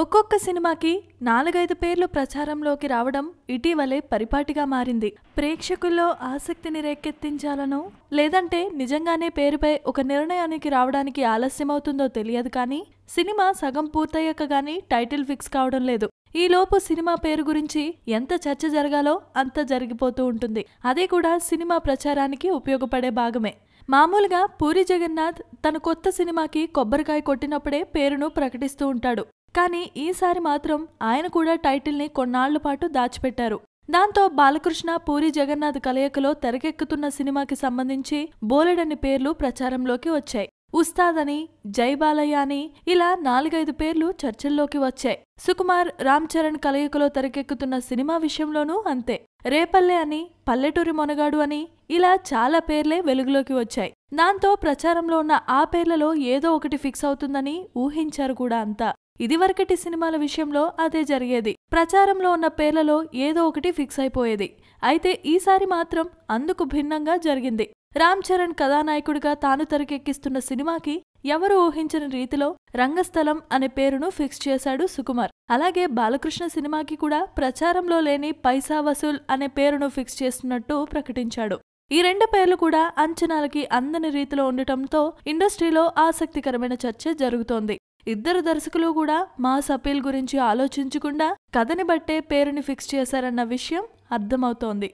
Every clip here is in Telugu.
ఒక్కొక్క సినిమాకి నాలుగైదు పేర్లు ప్రచారంలోకి రావడం ఇటీవలే పరిపాటిగా మారింది ప్రేక్షకుల్లో ఆసక్తిని రేకెత్తించాలనో లేదంటే నిజంగానే పేరుపై ఒక నిర్ణయానికి రావడానికి ఆలస్యమవుతుందో తెలియదు కానీ సినిమా సగం పూర్తయ్యాక గానీ టైటిల్ ఫిక్స్ కావడం లేదు ఈలోపు సినిమా పేరు గురించి ఎంత చర్చ జరగాలో అంత జరిగిపోతూ ఉంటుంది అదే కూడా సినిమా ప్రచారానికి ఉపయోగపడే భాగమే మామూలుగా పూరి జగన్నాథ్ తన కొత్త సినిమాకి కొబ్బరికాయ కొట్టినప్పుడే పేరును ప్రకటిస్తూ ఉంటాడు కానీ ఈసారి మాత్రం ఆయన కూడా టైటిల్ని కొన్నాళ్ల పాటు దాచిపెట్టారు దాంతో బాలకృష్ణ పూరి జగన్నాథ్ కలయికలో తెరకెక్కుతున్న సినిమాకి సంబంధించి బోలెడన్ని పేర్లు ప్రచారంలోకి వచ్చాయి ఉస్తాద్ అని జై బాలయ్య అని ఇలా నాలుగైదు పేర్లు చర్చల్లోకి వచ్చాయి సుకుమార్ రామ్ చరణ్ కలయికలో తెరకెక్కుతున్న సినిమా విషయంలోనూ అంతే రేపల్లె అని పల్లెటూరి మొనగాడు అని ఇలా చాలా పేర్లే వెలుగులోకి వచ్చాయి దాంతో ప్రచారంలో ఉన్న ఆ పేర్లలో ఏదో ఒకటి ఫిక్స్ అవుతుందని ఊహించారు కూడా అంతా ఇదివరకటి సినిమాల విషయంలో అదే జరిగేది ప్రచారంలో ఉన్న పేర్లలో ఏదో ఒకటి ఫిక్స్ అయిపోయేది అయితే ఈసారి మాత్రం అందుకు భిన్నంగా జరిగింది రామ్ చరణ్ కథానాయకుడిగా తాను తెరకెక్కిస్తున్న సినిమాకి ఎవరు ఊహించిన రీతిలో రంగస్థలం అనే పేరును ఫిక్స్ చేశాడు సుకుమార్ అలాగే బాలకృష్ణ సినిమాకి కూడా ప్రచారంలో లేని పైసా వసూల్ అనే పేరును ఫిక్స్ చేస్తున్నట్టు ప్రకటించాడు ఈ రెండు పేర్లు కూడా అంచనాలకి అందని రీతిలో ఉండటంతో ఇండస్ట్రీలో ఆసక్తికరమైన చర్చ జరుగుతోంది ఇద్దరు దర్శకులు కూడా మా అపీల్ గురించి ఆలోచించకుండా కథని బట్టే పేరుని ఫిక్స్ చేశారన్న విషయం అర్థమవుతోంది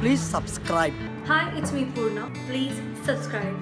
please subscribe hi it's me Purna please subscribe